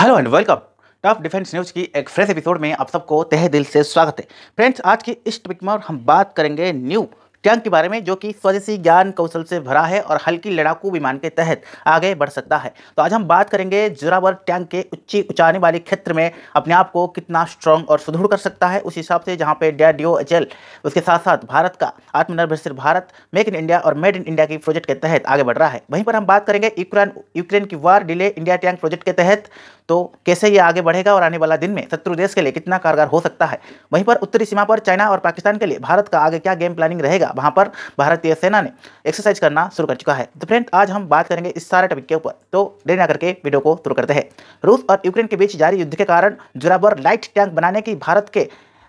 hello and welcome top defence news की एक fresh episode में आप सबको तहे दिल से स्वागत है फ्रेंड्स आज की इस टॉपिक में हम बात करेंगे न्यू टैंक के बारे में जो कि स्वदेशी ज्ञान कौशल से भरा है और हल्की लड़ाकू विमान के तहत आगे बढ़ सकता है तो आज हम बात करेंगे जोरावर टैंक के उच्ची उचाने वाले क्षेत्र में अपने आप को कितना स्ट्रॉन्ग और सुदृढ़ कर सकता है उस हिसाब से जहाँ पे एच एल उसके साथ साथ भारत का आत्मनिर्भरशील भारत मेक इन इंडिया और मेड इन इंडिया की प्रोजेक्ट के तहत आगे बढ़ रहा है वहीं पर हम बात करेंगे यूक्रेन यूक्रेन की war delay India tank project के तहत तो कैसे ये आगे बढ़ेगा और आने वाला दिन में शत्रु देश के लिए कितना कारगर हो सकता है वहीं पर उत्तरी सीमा पर चाइना और पाकिस्तान के लिए भारत का आगे क्या गेम प्लानिंग रहेगा था वहाँ पर भारतीय सेना ने एक्सरसाइज करना शुरू कर चुका है तो फ्रेंड आज हम बात करेंगे इस सारे टॉपिक के ऊपर तो देर ना करके वीडियो को शुरू करते हैं रूस और यूक्रेन के बीच जारी युद्ध के कारण जुराबर लाइट टैंक बनाने की भारत के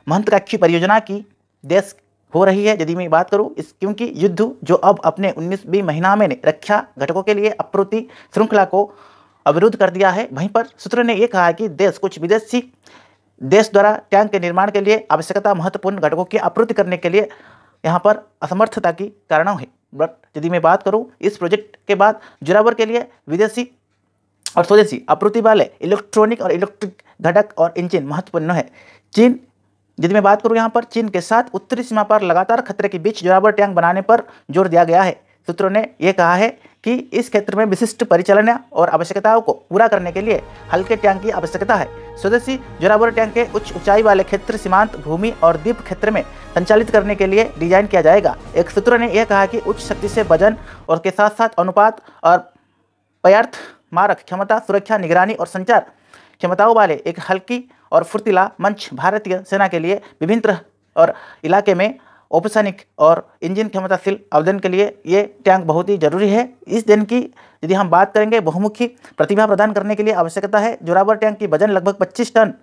महत्वाकांक्षी परियोजना की देश हो रही है यदि मैं बात करूं इस क्योंकि युद्ध जो अब अपने उन्नीसवीं महीना में ने रक्षा घटकों के लिए अप्रति श्रृंखला को अवरुद्ध कर दिया है वहीं पर सूत्र ने यह कहा कि देश कुछ विदेशी देश द्वारा टैंक के निर्माण के लिए आवश्यकता महत्वपूर्ण घटकों की आपूर्ति करने के लिए यहाँ पर असमर्थता की कारण है बट यदि मैं बात करूँ इस प्रोजेक्ट के बाद जुरावर के लिए विदेशी और स्वदेशी आपूर्ति वाले इलेक्ट्रॉनिक और इलेक्ट्रिक घटक और इंजन महत्वपूर्ण है चीन यदि मैं बात करूँ यहाँ पर चीन के साथ उत्तरी सीमा पर लगातार खतरे के बीच जोरावर टैंक बनाने पर जोर दिया गया है सूत्रों ने यह कहा है कि इस क्षेत्र में विशिष्ट परिचालन और आवश्यकताओं को पूरा करने के लिए हल्के टैंक की आवश्यकता है स्वदेशी जोराबोर टैंक के उच्च ऊंचाई वाले क्षेत्र सीमांत भूमि और द्वीप क्षेत्र में संचालित करने के लिए डिजाइन किया जाएगा एक सूत्र ने यह कहा कि उच्च शक्ति से वजन और के साथ साथ अनुपात और पर्याथ मारक क्षमता सुरक्षा निगरानी और संचार क्षमताओं वाले एक हल्की और फुर्तीला मंच भारतीय सेना के लिए विभिन्न और इलाके में औपचानिक और इंजन क्षमताशील आवेदन के लिए ये टैंक बहुत ही जरूरी है इस दिन की यदि हम बात करेंगे बहुमुखी प्रतिभा प्रदान करने के लिए आवश्यकता है जोरावर टैंक की वजन लगभग 25 टन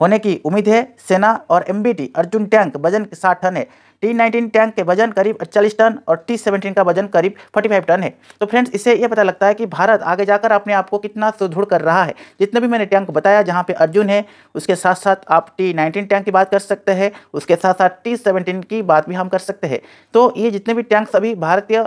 होने की उम्मीद है सेना और एमबीटी अर्जुन टैंक वजन साठ टन है टी नाइनटीन टैंक के वजन करीब अड़चालीस टन और टी सेवेंटीन का वजन करीब फोर्टी फाइव टन है तो फ्रेंड्स इससे यह पता लगता है कि भारत आगे जाकर अपने आप को कितना सुदृढ़ कर रहा है जितने भी मैंने टैंक बताया जहाँ पे अर्जुन है उसके साथ साथ आप टी नाइनटीन टैंक की बात कर सकते हैं उसके साथ साथ टी सेवेंटीन की बात भी हम कर सकते हैं तो ये जितने भी टैंक सभी भारतीय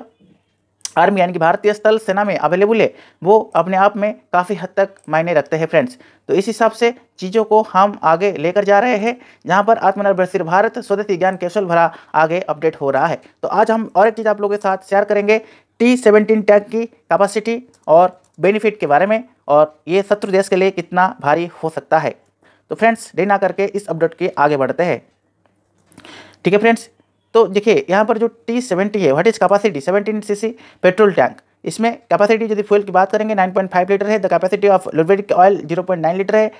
आर्मी यानी कि भारतीय स्थल सेना में अवेलेबल है वो अपने आप में काफ़ी हद तक मायने रखते हैं फ्रेंड्स तो इस हिसाब से चीज़ों को हम आगे लेकर जा रहे हैं जहाँ पर आत्मनिर्भरशील भारत स्वदेशी ज्ञान कैशल भरा आगे अपडेट हो रहा है तो आज हम और एक चीज़ आप लोगों के साथ शेयर करेंगे टी सेवनटीन टैंक की कैपेसिटी और बेनिफिट के बारे में और ये शत्रु देश के लिए कितना भारी हो सकता है तो फ्रेंड्स डे ना करके इस अपडेट के आगे बढ़ते हैं ठीक है फ्रेंड्स तो देखिए यहाँ पर जो टी सेवेंटी है what is capacity seventeen C petrol tank इसमें कैपेसिटी यदि फ्यूल की बात करेंगे 9.5 लीटर है the capacity of lubricant oil 0.9 litre है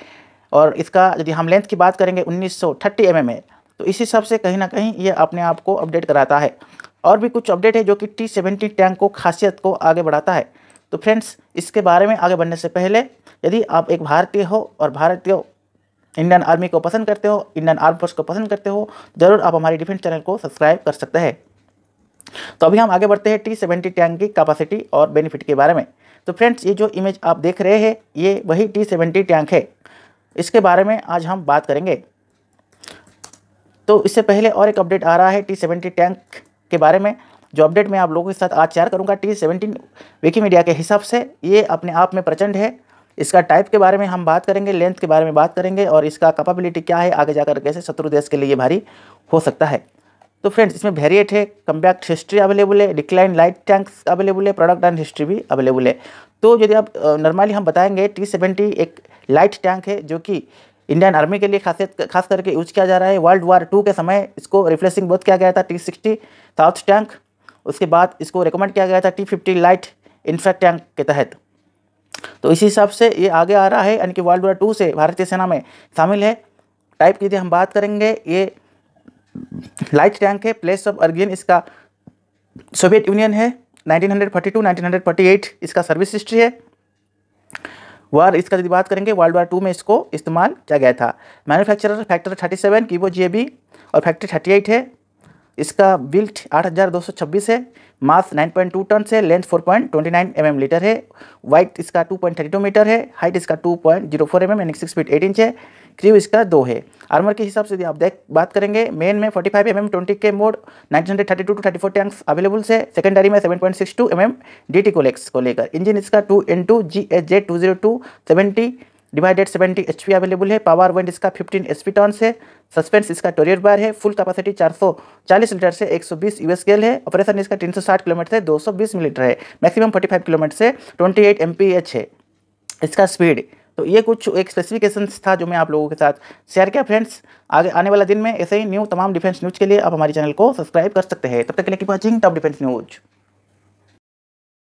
और इसका यदि हम लेंथ की बात करेंगे 1930 एम mm है तो इस हिसाब से कहीं ना कहीं ये अपने आप को अपडेट कराता है और भी कुछ अपडेट है जो कि टी सेवेंटी टैंक को खासियत को आगे बढ़ाता है तो फ्रेंड्स इसके बारे में आगे बढ़ने से पहले यदि आप एक भारतीय हो और भारतीय इंडियन आर्मी को पसंद करते हो इंडियन आर्म फोर्स को पसंद करते हो ज़रूर आप हमारे डिफेंस चैनल को सब्सक्राइब कर सकते हैं तो अभी हम आगे बढ़ते हैं टी सेवेंटी टैंक की कैपेसिटी और बेनिफिट के बारे में तो फ्रेंड्स ये जो इमेज आप देख रहे हैं ये वही टी सेवेंटी टैंक है इसके बारे में आज हम बात करेंगे तो इससे पहले और एक अपडेट आ रहा है टी सेवेंटी टैंक के बारे में जो अपडेट मैं आप लोगों के साथ आज शेयर करूँगा टी सेवेंटीन मीडिया के हिसाब से ये अपने आप में प्रचंड है इसका टाइप के बारे में हम बात करेंगे लेंथ के बारे में बात करेंगे और इसका कैपेबिलिटी क्या है आगे जाकर कैसे शत्रु देश के लिए भारी हो सकता है तो फ्रेंड्स इसमें वेरिएट है कम्पैक्ट हिस्ट्री अवेलेबल है डिक्लाइन लाइट टैंक्स अवेलेबल है प्रोडक्ट एंड हिस्ट्री भी अवेलेबल है तो यदि आप नॉर्मली हम बताएंगे टी सेवेंटी एक लाइट टैंक है जो कि इंडियन आर्मी के लिए खासियत खास करके यूज किया जा रहा है वर्ल्ड वार टू के समय इसको रिफ्लेसिंग बहुत किया गया था टी सिक्सटी साउथ टैंक उसके बाद इसको रिकमेंड किया गया था T fifty light infantry tank के तहत तो इसी हिसाब से ये आगे आ रहा है यानी कि वर्ल्ड वॉर टू से भारतीय सेना में शामिल है टाइप कीजिए हम बात करेंगे ये लाइट टैंक है प्लेस ऑफ अर्गिन इसका सोवियत यूनियन है 1942 1948 इसका सर्विस हिस्ट्री है वार इसका यदि बात करेंगे वर्ल्ड वार टू में इसको इस्तेमाल किया गया था मैन्युफैक्चरर फैक्टर 37 की वो जी और फैक्ट्री 38 है इसका बिल्ट 8226 है मास 9.2 टन से लेंथ 4.29 mm लीटर है वाइट इसका 2.32 मीटर है हाइट इसका 2.04 M and six feet eight inch है क्रीव इसका दो है आर्मर के हिसाब से यदि आप देख बात करेंगे मेन में 45 five M M twenty K mod 1932 to 34 tanks available है सेकेंडरी में 7.62 point six two M M D T कोलेक्स को लेकर इंजन इसका two in two G H Z two zero two seventy divided 70 HP available है power weight इसका 15 HP turns है suspense इसका टोरियर बार है फुल कैपेसिटी 440 लीटर से 120 यूएस गेल है ऑपरेशन इसका 360 किलोमीटर से 220 मिलीलीटर है मैक्सिमम 45 किलोमीटर से 28 एमपीएच है इसका स्पीड तो ये कुछ एक स्पेसिफिकेशन था जो मैं आप लोगों के साथ शेयर किया फ्रेंड्स आगे आने वाला दिन में ऐसे ही न्यू तमाम डिफेंस न्यूज़ के लिए आप हमारे चैनल को सब्सक्राइब कर सकते हैं तब तक के लिए की वॉचिंग टॉप डिफेंस न्यूज़